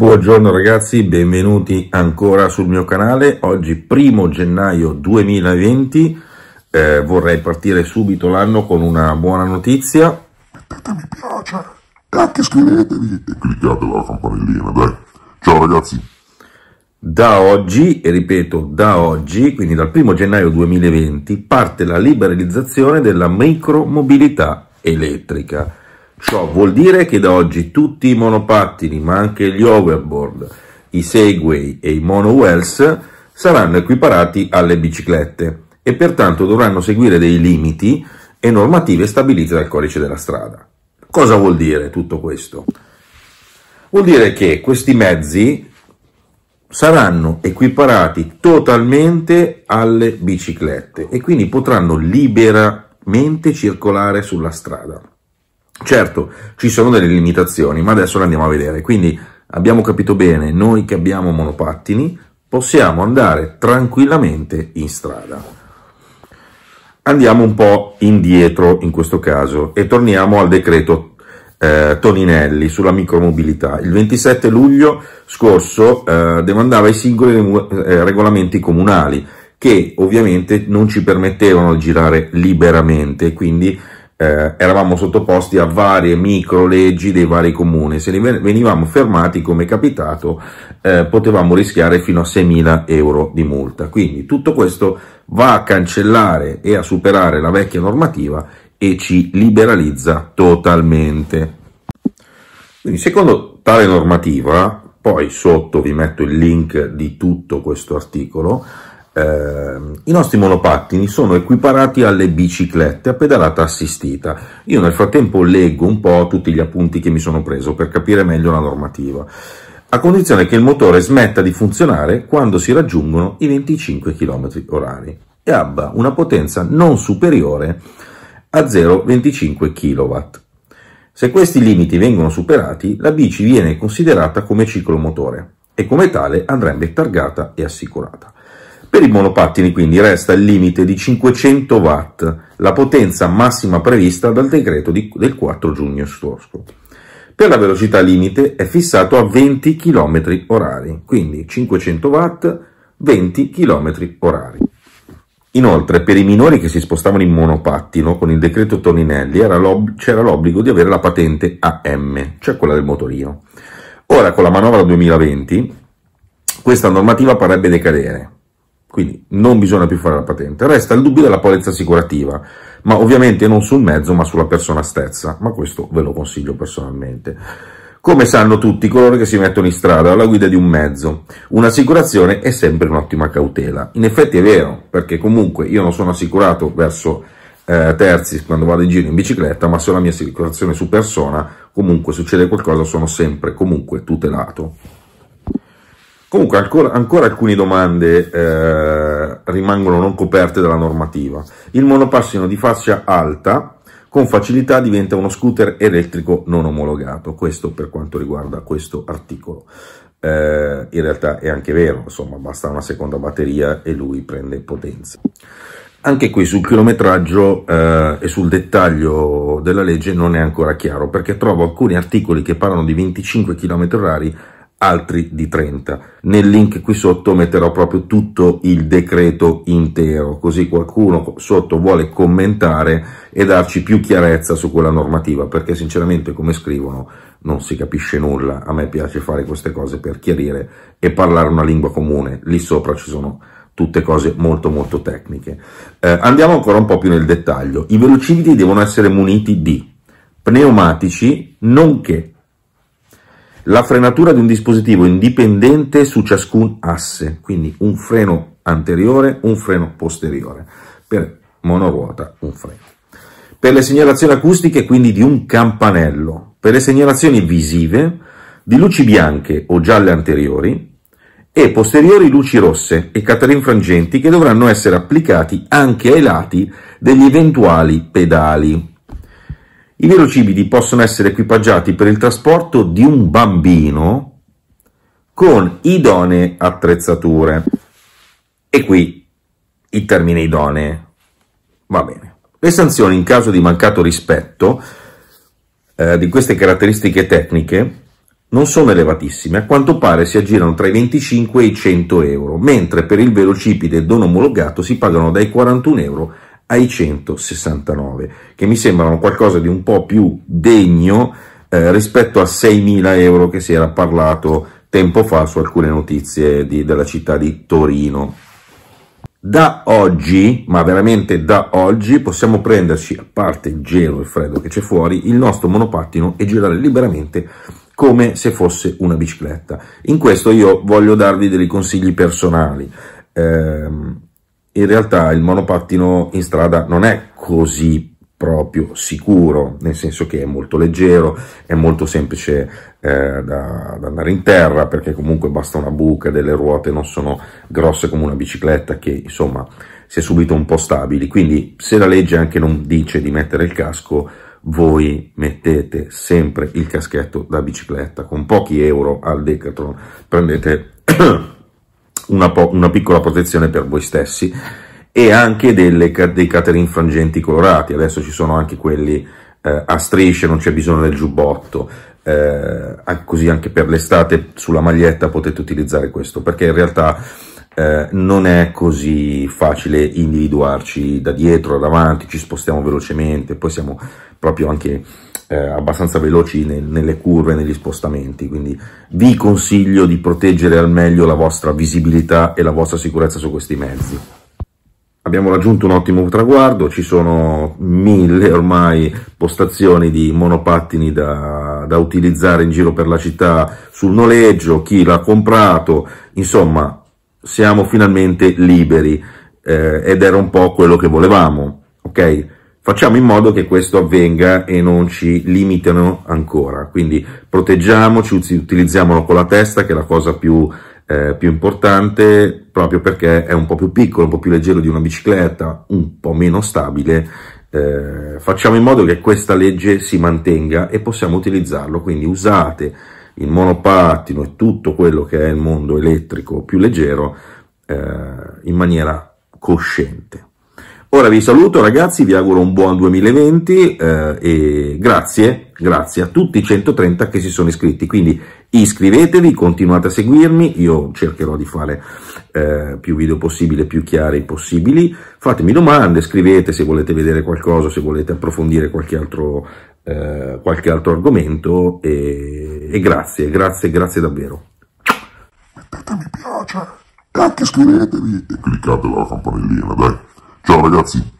Buongiorno ragazzi, benvenuti ancora sul mio canale. Oggi primo gennaio 2020 eh, vorrei partire subito l'anno con una buona notizia. Mettete mi piace e anche iscrivetevi e cliccate la campanellina, dai. Ciao ragazzi. Da oggi, e ripeto da oggi, quindi dal primo gennaio 2020, parte la liberalizzazione della micromobilità elettrica Ciò vuol dire che da oggi tutti i monopattini, ma anche gli overboard, i Segway e i monowells saranno equiparati alle biciclette e pertanto dovranno seguire dei limiti e normative stabilite dal codice della strada. Cosa vuol dire tutto questo? Vuol dire che questi mezzi saranno equiparati totalmente alle biciclette e quindi potranno liberamente circolare sulla strada. Certo, ci sono delle limitazioni, ma adesso le andiamo a vedere. Quindi abbiamo capito bene, noi che abbiamo monopattini, possiamo andare tranquillamente in strada. Andiamo un po' indietro in questo caso e torniamo al decreto eh, Toninelli sulla micromobilità. Il 27 luglio scorso eh, demandava i singoli eh, regolamenti comunali che ovviamente non ci permettevano di girare liberamente, quindi eh, eravamo sottoposti a varie micro leggi dei vari comuni. Se venivamo fermati, come è capitato, eh, potevamo rischiare fino a 6.000 euro di multa. Quindi tutto questo va a cancellare e a superare la vecchia normativa e ci liberalizza totalmente. Quindi secondo tale normativa, poi sotto vi metto il link di tutto questo articolo, Ehm, i nostri monopattini sono equiparati alle biciclette a pedalata assistita. Io nel frattempo leggo un po' tutti gli appunti che mi sono preso per capire meglio la normativa, a condizione che il motore smetta di funzionare quando si raggiungono i 25 km orari e abbia una potenza non superiore a 0,25 kW. Se questi limiti vengono superati, la bici viene considerata come ciclomotore e come tale andrebbe targata e assicurata. Per i monopattini quindi resta il limite di 500 watt, la potenza massima prevista dal decreto di, del 4 giugno scorso. Per la velocità limite è fissato a 20 km orari, quindi 500 watt, 20 km orari. Inoltre, per i minori che si spostavano in monopattino, con il decreto Toninelli c'era l'obbligo di avere la patente AM, cioè quella del motorino. Ora, con la manovra 2020, questa normativa parrebbe decadere, quindi non bisogna più fare la patente. Resta il dubbio della polizza assicurativa, ma ovviamente non sul mezzo, ma sulla persona stessa, ma questo ve lo consiglio personalmente. Come sanno tutti coloro che si mettono in strada alla guida di un mezzo, un'assicurazione è sempre un'ottima cautela. In effetti è vero, perché comunque io non sono assicurato verso eh, terzi quando vado in giro in bicicletta, ma se ho la mia assicurazione su persona, comunque succede qualcosa sono sempre comunque tutelato. Comunque ancora, ancora alcune domande eh, rimangono non coperte dalla normativa. Il monopassino di fascia alta con facilità diventa uno scooter elettrico non omologato, questo per quanto riguarda questo articolo. Eh, in realtà è anche vero, insomma, basta una seconda batteria e lui prende potenza. Anche qui sul chilometraggio eh, e sul dettaglio della legge non è ancora chiaro, perché trovo alcuni articoli che parlano di 25 km h altri di 30. Nel link qui sotto metterò proprio tutto il decreto intero, così qualcuno sotto vuole commentare e darci più chiarezza su quella normativa, perché sinceramente come scrivono non si capisce nulla. A me piace fare queste cose per chiarire e parlare una lingua comune. Lì sopra ci sono tutte cose molto molto tecniche. Eh, andiamo ancora un po' più nel dettaglio. I velocipedi devono essere muniti di pneumatici nonché la frenatura di un dispositivo indipendente su ciascun asse, quindi un freno anteriore, un freno posteriore, per monoruota un freno. Per le segnalazioni acustiche quindi di un campanello, per le segnalazioni visive di luci bianche o gialle anteriori e posteriori luci rosse e caterin frangenti che dovranno essere applicati anche ai lati degli eventuali pedali. I velocipedi possono essere equipaggiati per il trasporto di un bambino con idonee attrezzature. E qui il termine idonee. Va bene. Le sanzioni in caso di mancato rispetto eh, di queste caratteristiche tecniche non sono elevatissime, a quanto pare si aggirano tra i 25 e i 100 euro, mentre per il velocipede non omologato si pagano dai 41 euro ai 169, che mi sembrano qualcosa di un po' più degno eh, rispetto a 6.000 euro che si era parlato tempo fa su alcune notizie di, della città di Torino. Da oggi, ma veramente da oggi, possiamo prenderci, a parte il gelo e il freddo che c'è fuori, il nostro monopattino e girare liberamente come se fosse una bicicletta. In questo io voglio darvi dei consigli personali. Ehm, in realtà il monopattino in strada non è così proprio sicuro, nel senso che è molto leggero, è molto semplice eh, da, da, andare in terra perché comunque basta una buca, delle ruote non sono grosse come una bicicletta che insomma si è subito un po' stabili, quindi se la legge anche non dice di mettere il casco, voi mettete sempre il caschetto da bicicletta, con pochi euro al Decathlon prendete una, una piccola protezione per voi stessi e anche delle, dei catering frangenti colorati, adesso ci sono anche quelli eh, a strisce, non c'è bisogno del giubbotto, eh, così anche per l'estate sulla maglietta potete utilizzare questo, perché in realtà eh, non è così facile individuarci da dietro, davanti, ci spostiamo velocemente, poi siamo proprio anche eh, abbastanza veloci nel, nelle curve, negli spostamenti, quindi vi consiglio di proteggere al meglio la vostra visibilità e la vostra sicurezza su questi mezzi. Abbiamo raggiunto un ottimo traguardo, ci sono mille ormai postazioni di monopattini da, da utilizzare in giro per la città sul noleggio, chi l'ha comprato, insomma siamo finalmente liberi eh, ed era un po' quello che volevamo, ok? Facciamo in modo che questo avvenga e non ci limitano ancora. Quindi proteggiamoci, utilizziamolo con la testa, che è la cosa più, eh, più importante, proprio perché è un po' più piccolo, un po' più leggero di una bicicletta, un po' meno stabile. Eh, facciamo in modo che questa legge si mantenga e possiamo utilizzarlo. Quindi usate il monopattino e tutto quello che è il mondo elettrico più leggero eh, in maniera cosciente. Ora vi saluto ragazzi, vi auguro un buon 2020 eh, e grazie, grazie a tutti i 130 che si sono iscritti, quindi iscrivetevi, continuate a seguirmi, io cercherò di fare eh, più video possibile, più chiari possibili, fatemi domande, scrivete se volete vedere qualcosa, se volete approfondire qualche altro, eh, qualche altro argomento e, e grazie, grazie, grazie davvero. Mettete mi piace anche iscrivetevi e cliccate la campanellina dai. Ciao ragazzi!